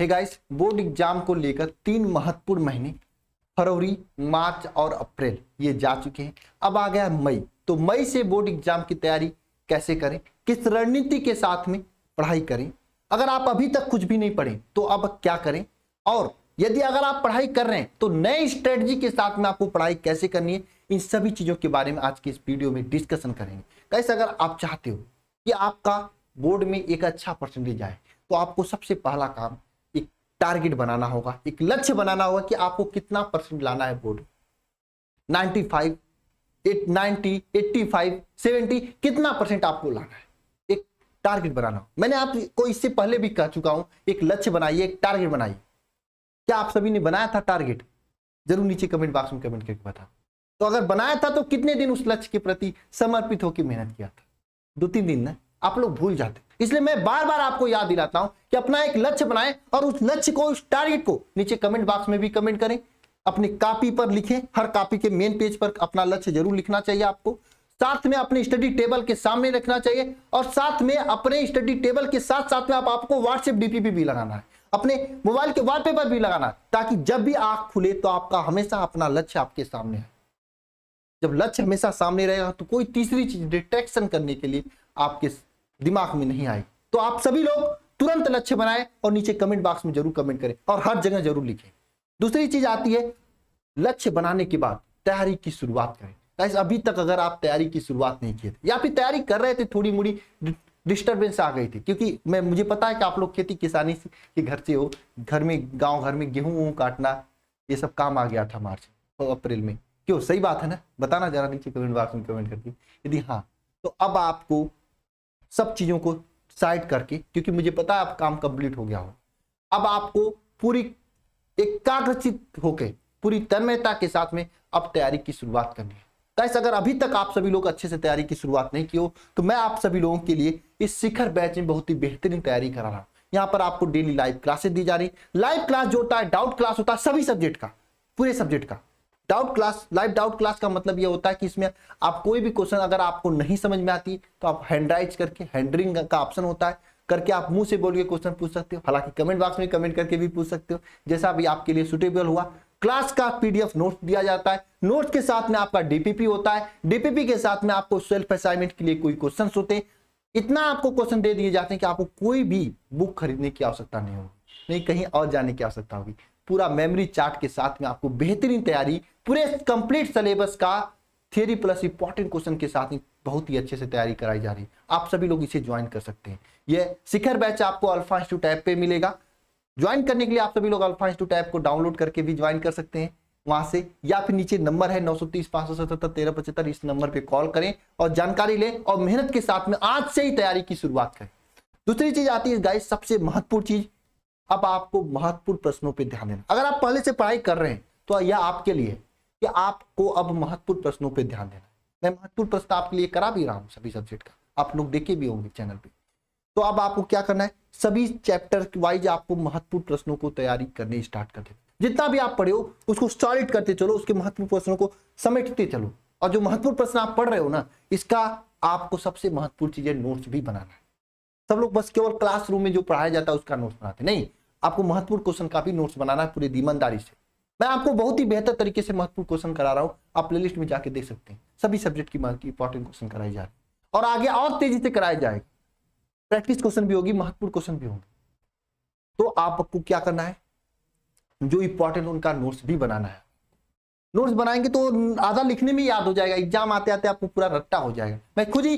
hey guys board exam को लेकर तीन महत्वपूर्ण महीने फरवरी मार्च और अप्रैल ये जा चुके हैं अब आ गया मई तो मई से बोर्ड एग्जाम की तैयारी कैसे करें किस रणनीति के साथ में पढ़ाई करें अगर आप अभी तक कुछ भी नहीं पढ़े तो अब क्या करें और यदि अगर आप पढ़ाई कर रहे हैं तो नए स्ट्रेटजी के साथ में आपको पढ़ाई कैसे करनी है इन सभी चीजों के बारे में आज की इस वीडियो में डिस्कशन करेंगे कैसे अगर आप चाहते हो कि आपका बोर्ड में एक अच्छा परसेंटेज आए तो आपको सबसे पहला काम टारगेट बनाना होगा एक लक्ष्य बनाना होगा कि आपको कितना परसेंट लाना है बोर्ड 95, फाइव एट कितना परसेंट आपको लाना है एक टारगेट बनाना मैंने आपको इससे पहले भी कह चुका हूं एक लक्ष्य बनाइए एक टारगेट बनाइए क्या आप सभी ने बनाया था टारगेट जरूर नीचे कमेंट बॉक्स में कमेंट करके बताओ तो अगर बनाया था तो कितने दिन उस लक्ष्य के प्रति समर्पित होकर मेहनत किया था दो तीन दिन ना आप लोग भूल जाते इसलिए मैं बार बार आपको याद दिलाता हूं कि अपना एक लक्ष्य बनाएं और उस लक्ष्य को उस टारगेट को नीचे कमेंट बॉक्स में भी कमेंट करें अपनी कापी पर लिखें हर कापी के मेन पेज पर अपना लक्ष्य जरूर लिखना चाहिए आपको साथ में अपने स्टडी टेबल के सामने रखना चाहिए और साथ में अपने स्टडी टेबल के साथ साथ में आप आपको व्हाट्सएप डीपीपी भी लगाना है अपने मोबाइल के वॉलपेपर भी लगाना है ताकि जब भी आंख खुले तो आपका हमेशा अपना लक्ष्य आपके सामने है जब लक्ष्य हमेशा सामने रहेगा तो कोई तीसरी चीज डिटेक्शन करने के लिए आपके दिमाग में नहीं आएगी तो आप सभी लोग तुरंत लक्ष्य बनाए और नीचे कमेंट बॉक्स में जरूर कमेंट करें और हर जगह जरूर लिखें दूसरी चीज आती है लक्ष्य बनाने के बाद तैयारी की शुरुआत करें गाइस अभी तक अगर आप तैयारी की शुरुआत नहीं किए या फिर तैयारी कर रहे थे थोड़ी मोड़ी डिस्टर्बेंस आ गई थी क्योंकि मैं मुझे पता है कि आप लोग खेती किसानी के घर से हो घर में गांव घर में गेहूं काटना ये सब काम आ गया था मार्च और अप्रैल में क्यों सही बात है ना बताना जरा नीचे कमेंट बॉक्स में कमेंट करके यदि हाँ तो अब आपको सब चीज़ों को साइड करके क्योंकि मुझे पता है आप काम कंप्लीट हो गया हो अब आपको पूरी एकाग्रचित होकर पूरी तन्मयता के साथ में अब तैयारी की शुरुआत करनी है कैस अगर अभी तक आप सभी लोग अच्छे से तैयारी की शुरुआत नहीं की हो तो मैं आप सभी लोगों के लिए इस शिखर बैच में बहुत ही बेहतरीन तैयारी करा रहा हूँ यहाँ पर आपको डेली लाइव क्लासेस दी जा रही लाइव क्लास जो होता है डाउट क्लास होता है सभी सब्जेक्ट का पूरे सब्जेक्ट का doubt class live doubt class का मतलब ये होता है कि इसमें आप कोई भी क्वेश्चन अगर आपको नहीं समझ में आती तो आप हैंडराइज करके हैंडरिंग का ऑप्शन होता है करके आप मुंह से बोल के क्वेश्चन पूछ सकते हो हालांकि कमेंट बॉक्स में कमेंट करके भी पूछ सकते हो जैसा अभी आपके लिए सुटेबल हुआ क्लास का पीडीएफ नोट्स दिया जाता है नोट्स के साथ में आपका डीपीपी होता है डीपीपी के साथ में आपको सेल्फ असाइनमेंट के लिए कोई क्वेश्चन होते इतना आपको क्वेश्चन दे दिए जाते हैं कि आपको कोई भी बुक खरीदने की आवश्यकता नहीं होगी नहीं कहीं और जाने की आवश्यकता होगी पूरा मेमोरी चार्ट के साथ में आपको बेहतरीन तैयारी पूरे कंप्लीट सिलेबस का थियरी प्लस इंपॉर्टेंट क्वेश्चन के साथ में बहुत ही अच्छे से तैयारी कराई जा रही है आप सभी लोग इसे ज्वाइन कर सकते हैं यह शिखर बैच आपको अल्फा इंस्टू टैब पर मिलेगा ज्वाइन करने के लिए आप सभी लोग अल्फा इंस्टू टैब को डाउनलोड करके भी ज्वाइन कर सकते हैं वहां से या फिर नीचे नंबर है नौ सौ तीस पांच सौ सतहत्तर तेरह पचहत्तर इस नंबर पे कॉल करें और जानकारी लें और मेहनत के साथ में आज से ही तैयारी की शुरुआत करें दूसरी चीज आती है गाइस सबसे महत्वपूर्ण चीज अब आपको महत्वपूर्ण प्रश्नों पर ध्यान देना अगर आप पहले से पढ़ाई कर रहे हैं तो यह आपके लिए कि आपको अब महत्वपूर्ण प्रश्नों पर ध्यान देना मैं महत्वपूर्ण प्रश्न आपके लिए करा भी रहा हूँ सभी सब्जेक्ट का आप लोग देखे भी होंगे चैनल पे तो अब आपको क्या करना है सभी चैप्टर वाइज आपको महत्वपूर्ण प्रश्नों को तैयारी करने स्टार्ट कर देना जितना भी आप पढ़े हो उसको सॉलिड करते चलो उसके महत्वपूर्ण प्रश्नों को समेटते चलो और जो महत्वपूर्ण प्रश्न आप पढ़ रहे हो ना इसका आपको सबसे महत्वपूर्ण चीजें नोट्स भी बनाना है सब लोग बस केवल क्लासरूम में जो पढ़ाया जाता है उसका नोट्स बनाते नहीं आपको महत्वपूर्ण क्वेश्चन का भी नोट्स बनाना है पूरी ईमानदारी से मैं आपको बहुत ही बेहतर तरीके से महत्वपूर्ण क्वेश्चन करा रहा हूँ आप प्लेलिस्ट में जाके देख सकते हैं सभी सब्जेक्ट की इंपॉर्टेंट क्वेश्चन कराए जा रहे हैं और आगे और तेजी से कराए जाएगा प्रैक्टिस क्वेश्चन भी होगी महत्वपूर्ण क्वेश्चन भी होंगे तो आपको क्या करना है जो इंपॉर्टेंट उनका नोट्स भी बनाना है नोट्स बनाएंगे तो आधा लिखने में याद हो जाएगा एग्जाम आते आते आपको पूरा रट्टा हो जाएगा मैं खुद ही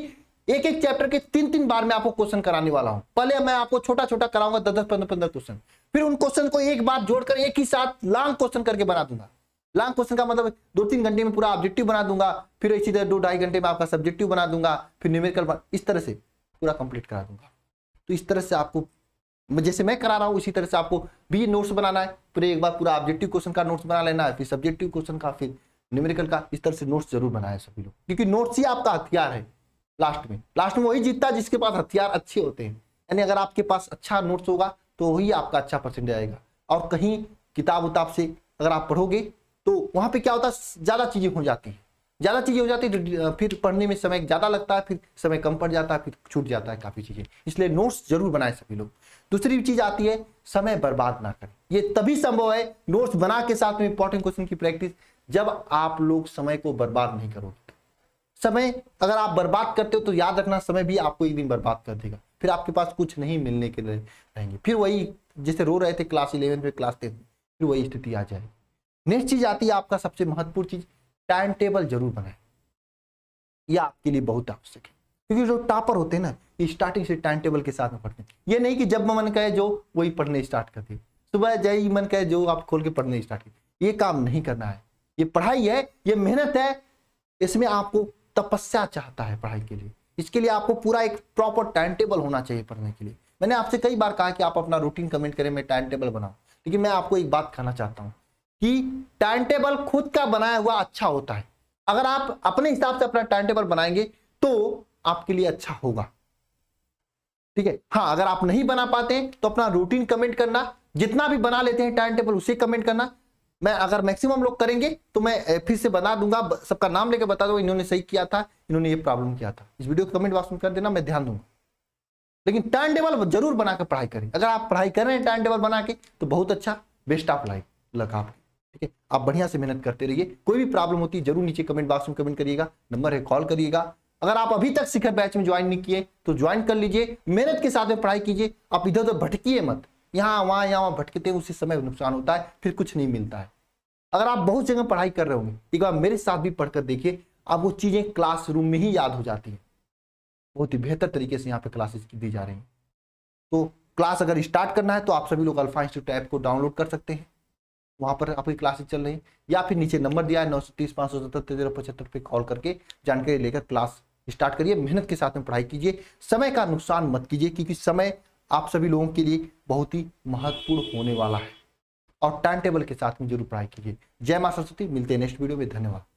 एक एक चैप्टर के तीन तीन बार में आपको क्वेश्चन कराने वाला हूं पहले मैं आपको छोटा छोटा कराऊंगा दस दस पंद्रह पंद्रह क्वेश्चन फिर उन क्वेश्चन को एक बार जोड़कर एक ही साथ लॉन्ग क्वेश्चन करके बना दूंगा लॉन्ग क्वेश्चन का मतलब दो तीन घंटे में पूरा ऑब्जेक्टिव बना दूंगा फिर इसी तरह दो ढाई घंटे में आपका सब्जेक्टिव बना दूंगा फिर न्यूमेरिकल इस तरह से पूरा कंप्लीट करा दूंगा तो इस तरह से आपको जैसे मैं करा रहा हूँ इसी तरह से आपको भी नोट्स बनाना है फिर एक बार पूरा ऑब्जेक्टिव क्वेश्चन का नोट्स बना लेना है फिर सब्जेक्टिव क्वेश्चन का फिर न्यूमेरिकल का इस तरह से नोट्स जरूर बनाए सभी लोग क्योंकि नोट्स ही आपका हथियार है लास्ट में लास्ट में वही जीतता है जिसके पास हथियार अच्छे होते हैं यानी अगर आपके पास अच्छा नोट्स होगा तो वही आपका अच्छा परसेंटेज आएगा और कहीं किताब उताब से अगर आप पढ़ोगे तो वहाँ पे क्या होता है ज़्यादा चीज़ें हो जाती हैं ज़्यादा चीज़ें हो जाती है तो, फिर पढ़ने में समय ज़्यादा लगता है फिर समय कम पड़ जाता है फिर छूट जाता है काफ़ी चीज़ें इसलिए नोट्स जरूर बनाए सभी लोग दूसरी चीज़ आती है समय बर्बाद ना करें ये तभी संभव है नोट्स बना के साथ में इंपॉर्टेंट क्वेश्चन की प्रैक्टिस जब आप लोग समय को बर्बाद नहीं करोगे समय अगर आप बर्बाद करते हो तो याद रखना समय भी आपको एक दिन बर्बाद कर देगा फिर आपके पास कुछ नहीं मिलने के लिए रहेंगे फिर वही जैसे रो रहे थे क्लास इलेवन में क्लास टेन फिर वही स्थिति आ जाएगी नेक्स्ट चीज आती है आपका सबसे महत्वपूर्ण चीज टाइम टेबल जरूर बनाए यह आपके लिए बहुत आवश्यक है क्योंकि जो टॉपर होते हैं ना ये स्टार्टिंग से टाइम टेबल के साथ में पढ़ते हैं ये नहीं कि जब मन कहे जो वही पढ़ने स्टार्ट करते सुबह जय मन कहे जो आप खोल के पढ़ने स्टार्ट करते ये काम नहीं करना है ये पढ़ाई है ये मेहनत है इसमें आपको तपस्या चाहता है पढ़ाई के लिए इसके लिए आपको पूरा एक प्रॉपर टाइम टेबल होना चाहिए पढ़ने के लिए मैंने आपसे कई बार कहा कि आप अपना रूटीन कमेंट करें मैं टाइम टेबल बनाऊँ लेकिन मैं आपको एक बात कहना चाहता हूँ कि टाइम टेबल खुद का बनाया हुआ अच्छा होता है अगर आप अपने हिसाब से अपना टाइम टेबल बनाएंगे तो आपके लिए अच्छा होगा ठीक है हाँ अगर आप नहीं बना पाते तो अपना रूटीन कमेंट करना जितना भी बना लेते हैं टाइम टेबल उसे कमेंट करना मैं अगर मैक्सिमम लोग करेंगे तो मैं फिर से बता दूंगा सबका नाम लेके बता दूंगा इन्होंने सही किया था इन्होंने ये प्रॉब्लम किया था इस वीडियो को कमेंट बॉक्स में कर देना मैं ध्यान दूंगा लेकिन टर्न टेबल जरूर बनाकर पढ़ाई करें अगर आप पढ़ाई कर रहे हैं टर्न टेबल बना के तो बहुत अच्छा बेस्ट ऑफ लाइफ लगा ठीक है आप बढ़िया से मेहनत करते रहिए कोई भी प्रॉब्लम होती है जरूर नीचे कमेंट बॉक्स में कमेंट करिएगा नंबर है कॉल करिएगा अगर आप अभी तक शिखर बैच में ज्वाइन नहीं किए तो ज्वाइन कर लीजिए मेहनत के साथ में पढ़ाई कीजिए आप इधर उधर भटकिए मत यहाँ वहाँ यहाँ वहाँ भटकते हैं उसी समय नुकसान होता है फिर कुछ नहीं मिलता है अगर आप बहुत जगह पढ़ाई कर रहे होंगे एक बार मेरे साथ भी पढ़कर देखिए आप वो चीज़ें क्लासरूम में ही याद हो जाती हैं बहुत ही बेहतर तरीके से यहाँ पे क्लासेज की दी जा रही हैं तो क्लास अगर स्टार्ट करना है तो आप सभी लोग अल्फा इंस्टीट्यूट ऐप को डाउनलोड कर सकते हैं वहाँ पर आपकी क्लासेज चल रही हैं या फिर नीचे नंबर दिया है नौ सौ तीस पाँच सौ सत्तर तेरह पचहत्तर पे कॉल करके जानकारी लेकर क्लास स्टार्ट करिए मेहनत के साथ में पढ़ाई कीजिए समय का नुकसान मत कीजिए क्योंकि समय आप सभी लोगों के लिए बहुत ही महत्वपूर्ण होने वाला है और टाइम टेबल के साथ में जरूर पढ़ाई कीजिए जय माँ सरस्वती मिलते हैं नेक्स्ट वीडियो में धन्यवाद